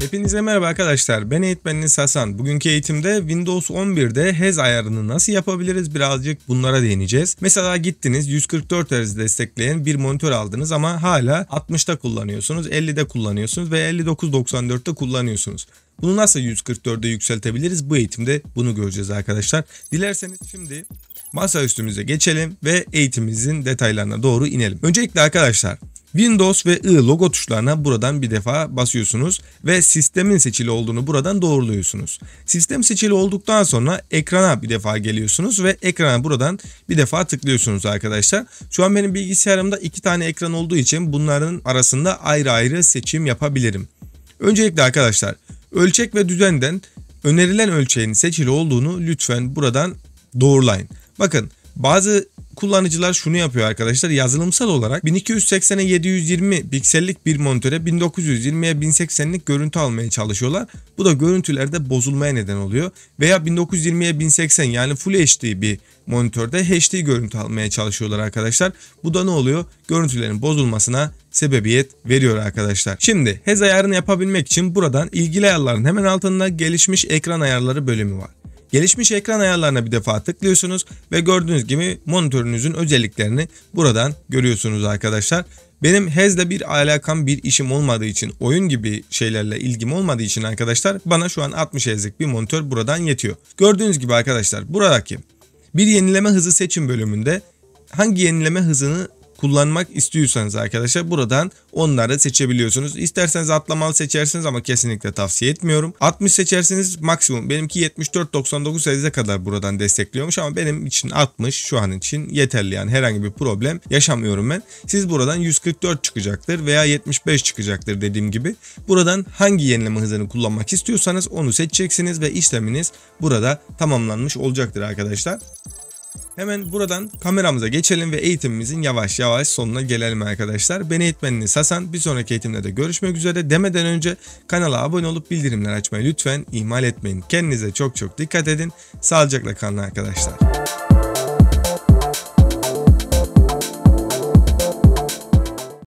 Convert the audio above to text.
Hepinize merhaba arkadaşlar. Ben eğitmeniniz Hasan. Bugünkü eğitimde Windows 11'de hez ayarını nasıl yapabiliriz birazcık bunlara değineceğiz. Mesela gittiniz 144 Hz destekleyen bir monitör aldınız ama hala 60'ta kullanıyorsunuz, 50'de kullanıyorsunuz ve 59.94'te kullanıyorsunuz. Bunu nasıl 144'e yükseltebiliriz? Bu eğitimde bunu göreceğiz arkadaşlar. Dilerseniz şimdi masa üstümüze geçelim ve eğitimimizin detaylarına doğru inelim. Öncelikle arkadaşlar Windows ve I logo tuşlarına buradan bir defa basıyorsunuz ve sistemin seçili olduğunu buradan doğruluyorsunuz. Sistem seçili olduktan sonra ekrana bir defa geliyorsunuz ve ekrana buradan bir defa tıklıyorsunuz arkadaşlar. Şu an benim bilgisayarımda iki tane ekran olduğu için bunların arasında ayrı ayrı seçim yapabilirim. Öncelikle arkadaşlar ölçek ve düzenden önerilen ölçeğin seçili olduğunu lütfen buradan doğrulayın. Bakın bazı Kullanıcılar şunu yapıyor arkadaşlar yazılımsal olarak 1280'e 720 piksellik bir monitöre 1920'ye 1080'lik görüntü almaya çalışıyorlar. Bu da görüntülerde bozulmaya neden oluyor. Veya 1920'ye 1080 yani Full HD bir monitörde HD görüntü almaya çalışıyorlar arkadaşlar. Bu da ne oluyor? Görüntülerin bozulmasına sebebiyet veriyor arkadaşlar. Şimdi HEZ ayarını yapabilmek için buradan ilgili ayarların hemen altında gelişmiş ekran ayarları bölümü var. Gelişmiş ekran ayarlarına bir defa tıklıyorsunuz ve gördüğünüz gibi monitörünüzün özelliklerini buradan görüyorsunuz arkadaşlar. Benim HES'le bir alakam bir işim olmadığı için oyun gibi şeylerle ilgim olmadığı için arkadaşlar bana şu an 60 Hz'lik e bir monitör buradan yetiyor. Gördüğünüz gibi arkadaşlar buradaki bir yenileme hızı seçim bölümünde hangi yenileme hızını kullanmak istiyorsanız arkadaşlar buradan onları seçebiliyorsunuz. İsterseniz atlamalı seçersiniz ama kesinlikle tavsiye etmiyorum. 60 seçerseniz maksimum. Benimki 74.99 99 kadar buradan destekliyormuş ama benim için 60 şu an için yeterli yani herhangi bir problem yaşamıyorum ben. Siz buradan 144 çıkacaktır veya 75 çıkacaktır dediğim gibi. Buradan hangi yenileme hızını kullanmak istiyorsanız onu seçeceksiniz ve işleminiz burada tamamlanmış olacaktır arkadaşlar. Hemen buradan kameramıza geçelim ve eğitimimizin yavaş yavaş sonuna gelelim arkadaşlar. Ben eğitmeniniz Hasan. Bir sonraki eğitimde de görüşmek üzere. Demeden önce kanala abone olup bildirimler açmayı lütfen ihmal etmeyin. Kendinize çok çok dikkat edin. Sağlıcakla kalın arkadaşlar.